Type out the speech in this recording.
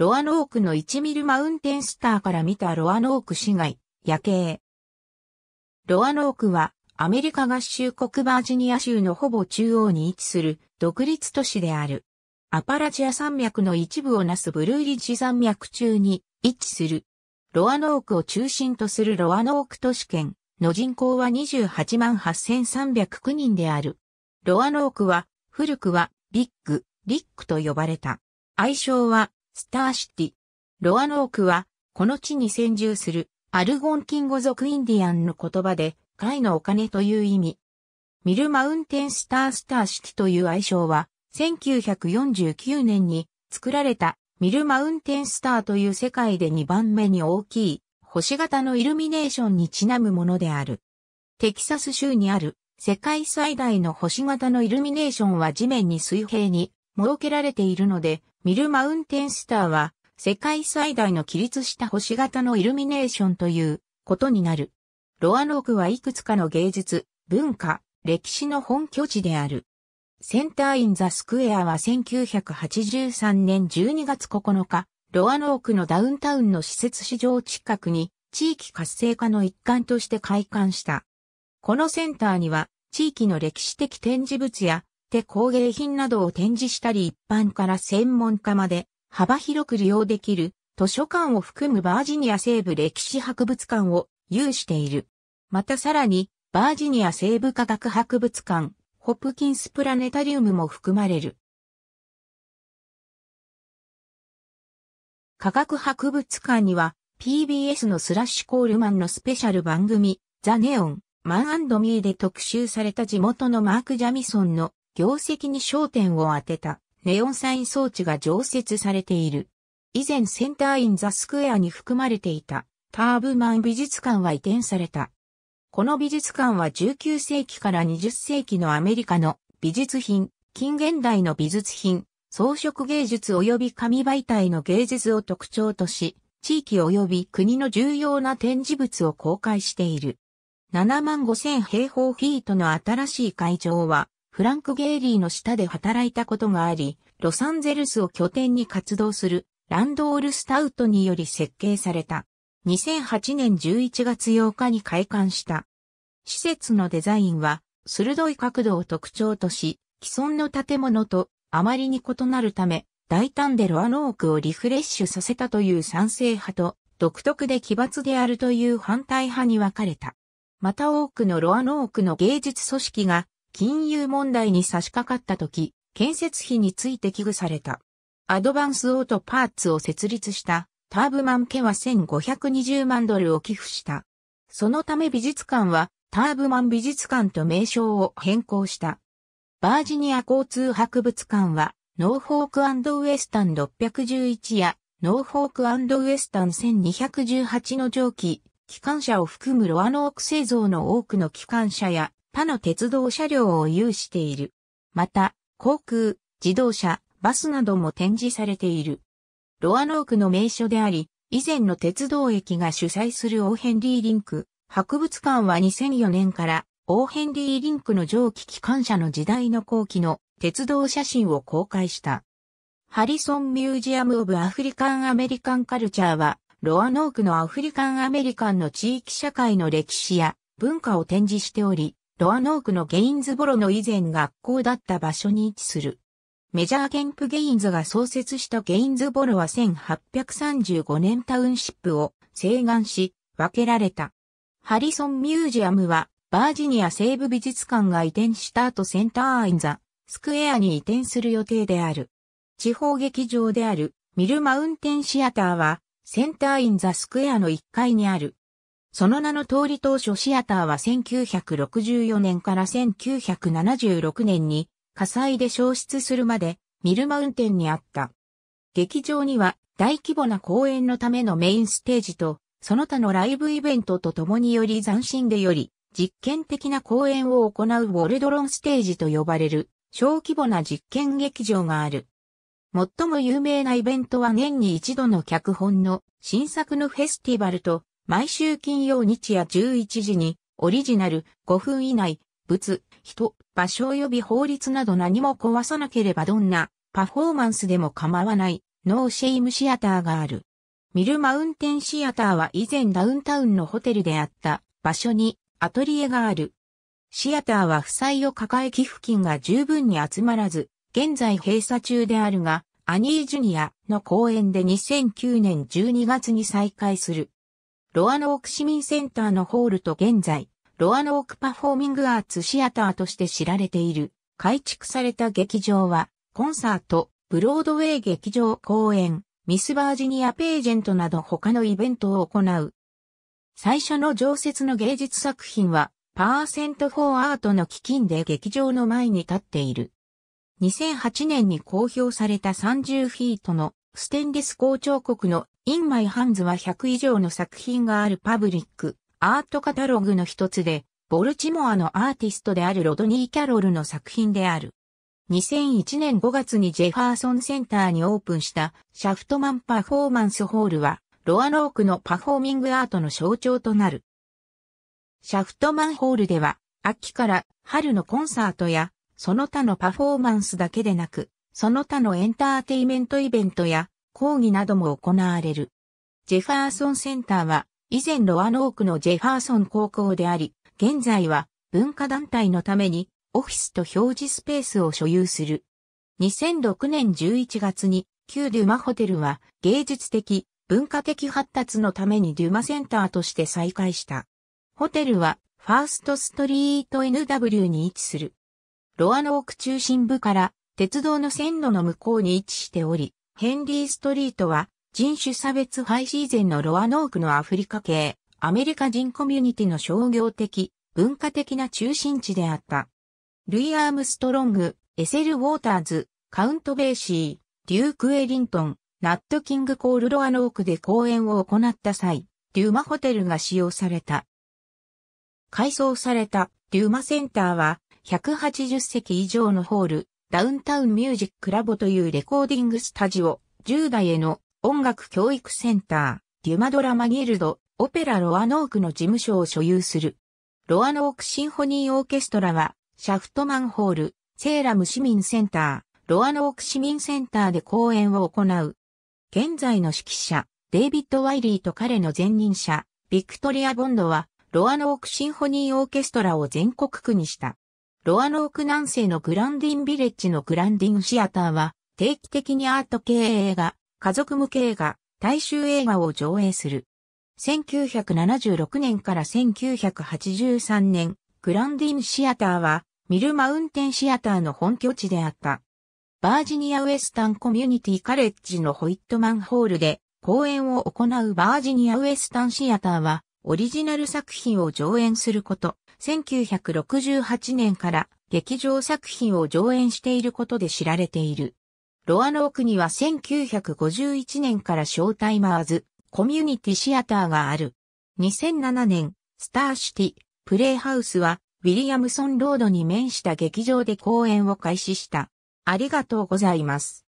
ロアノークの1ミルマウンテンスターから見たロアノーク市街、夜景。ロアノークは、アメリカ合衆国バージニア州のほぼ中央に位置する独立都市である。アパラチア山脈の一部をなすブルーリッジ山脈中に位置する。ロアノークを中心とするロアノーク都市圏の人口は28万8309人である。ロアノークは古くはビッグ、リックと呼ばれた。愛称はスターシティ。ロアノークは、この地に先住する、アルゴンキンゴ族インディアンの言葉で、貝のお金という意味。ミルマウンテンスタースターシティという愛称は、1949年に作られたミルマウンテンスターという世界で2番目に大きい星型のイルミネーションにちなむものである。テキサス州にある世界最大の星型のイルミネーションは地面に水平に設けられているので、ミルマウンテンスターは、世界最大の起立した星型のイルミネーションということになる。ロアノークはいくつかの芸術、文化、歴史の本拠地である。センターインザスクエアは1983年12月9日、ロアノークのダウンタウンの施設市場近くに地域活性化の一環として開館した。このセンターには地域の歴史的展示物やって工芸品などを展示したり一般から専門家まで幅広く利用できる図書館を含むバージニア西部歴史博物館を有している。またさらに、バージニア西部科学博物館、ホプキンスプラネタリウムも含まれる。科学博物館には PBS のスラッシュコールマンのスペシャル番組、ザ・ネオン、マンミーで特集された地元のマーク・ジャミソンの業績に焦点を当てたネオンサイン装置が常設されている。以前センターインザスクエアに含まれていたターブマン美術館は移転された。この美術館は19世紀から20世紀のアメリカの美術品、近現代の美術品、装飾芸術及び紙媒体の芸術を特徴とし、地域及び国の重要な展示物を公開している。7万5千平方フィートの新しい会場は、フランク・ゲーリーの下で働いたことがあり、ロサンゼルスを拠点に活動するランドール・スタウトにより設計された。2008年11月8日に開館した。施設のデザインは、鋭い角度を特徴とし、既存の建物とあまりに異なるため、大胆でロアノークをリフレッシュさせたという賛成派と、独特で奇抜であるという反対派に分かれた。また多くのロアノークの芸術組織が金融問題に差し掛かった時、建設費について危惧された。アドバンスオートパーツを設立したターブマン家は1520万ドルを寄付した。そのため美術館はターブマン美術館と名称を変更した。バージニア交通博物館はノーフォークウエスタン611やノーフォークウエスタン1218の蒸気、機関車を含むロアノーク製造の多くの機関車や他の鉄道車両を有している。また、航空、自動車、バスなども展示されている。ロアノークの名所であり、以前の鉄道駅が主催するオーヘンリーリンク、博物館は2004年からオーヘンリーリンクの蒸気機関車の時代の後期の鉄道写真を公開した。ハリソンミュージアム・オブ・アフリカン・アメリカン・カルチャーは、ロアノークのアフリカン・アメリカンの地域社会の歴史や文化を展示しており、ロアノークのゲインズボロの以前学校だった場所に位置する。メジャーケンプ・ゲインズが創設したゲインズボロは1835年タウンシップを西岸し分けられた。ハリソン・ミュージアムはバージニア西部美術館が移転した後センター・イン・ザ・スクエアに移転する予定である。地方劇場であるミル・マウンテン・シアターはセンター・イン・ザ・スクエアの1階にある。その名の通り当初シアターは1964年から1976年に火災で消失するまでミルマウンテンにあった。劇場には大規模な公演のためのメインステージとその他のライブイベントと共により斬新でより実験的な公演を行うウォルドロンステージと呼ばれる小規模な実験劇場がある。最も有名なイベントは年に一度の脚本の新作のフェスティバルと毎週金曜日夜11時に、オリジナル、5分以内、物、人、場所及び法律など何も壊さなければどんなパフォーマンスでも構わないノーシェイムシアターがある。ミルマウンテンシアターは以前ダウンタウンのホテルであった場所にアトリエがある。シアターは負債を抱え寄付金が十分に集まらず、現在閉鎖中であるが、アニージュニアの公演で2009年12月に再開する。ロアノーク市民センターのホールと現在、ロアノークパフォーミングアーツシアターとして知られている、改築された劇場は、コンサート、ブロードウェイ劇場公演、ミスバージニアページェントなど他のイベントを行う。最初の常設の芸術作品は、パーセント・フォー・アートの基金で劇場の前に立っている。2008年に公表された30フィートのステンレス校長国のインマイハンズは100以上の作品があるパブリックアートカタログの一つで、ボルチモアのアーティストであるロドニー・キャロルの作品である。2001年5月にジェファーソンセンターにオープンしたシャフトマンパフォーマンスホールは、ロアノークのパフォーミングアートの象徴となる。シャフトマンホールでは、秋から春のコンサートや、その他のパフォーマンスだけでなく、その他のエンターテイメントイベントや講義なども行われる。ジェファーソンセンターは以前ロアノークのジェファーソン高校であり、現在は文化団体のためにオフィスと表示スペースを所有する。2006年11月に旧デュマホテルは芸術的、文化的発達のためにデュマセンターとして再開した。ホテルはファーストストリート NW に位置する。ロアノーク中心部から鉄道の線路の向こうに位置しており、ヘンリーストリートは人種差別廃止以前のロアノークのアフリカ系、アメリカ人コミュニティの商業的、文化的な中心地であった。ルイ・アームストロング、エセル・ウォーターズ、カウント・ベーシー、デューク・エリントン、ナット・キング・コール・ロアノークで講演を行った際、デューマホテルが使用された。改装されたデューマセンターは180席以上のホール、ダウンタウンミュージックラボというレコーディングスタジオ、10代への音楽教育センター、デュマドラマギルド、オペラロアノークの事務所を所有する。ロアノークシンフォニーオーケストラは、シャフトマンホール、セーラム市民センター、ロアノーク市民センターで公演を行う。現在の指揮者、デイビッド・ワイリーと彼の前任者、ビクトリア・ボンドは、ロアノークシンフォニーオーケストラを全国区にした。ロアノーク南西のグランディンビレッジのグランディンシアターは、定期的にアート系映画、家族向け映画、大衆映画を上映する。1976年から1983年、グランディンシアターは、ミルマウンテンシアターの本拠地であった。バージニアウエスタンコミュニティカレッジのホイットマンホールで公演を行うバージニアウエスタンシアターはオリジナル作品を上演すること、1968年から劇場作品を上演していることで知られている。ロアノークには1951年からショータイマーズ、コミュニティシアターがある。2007年、スターシティ、プレイハウスは、ウィリアムソンロードに面した劇場で公演を開始した。ありがとうございます。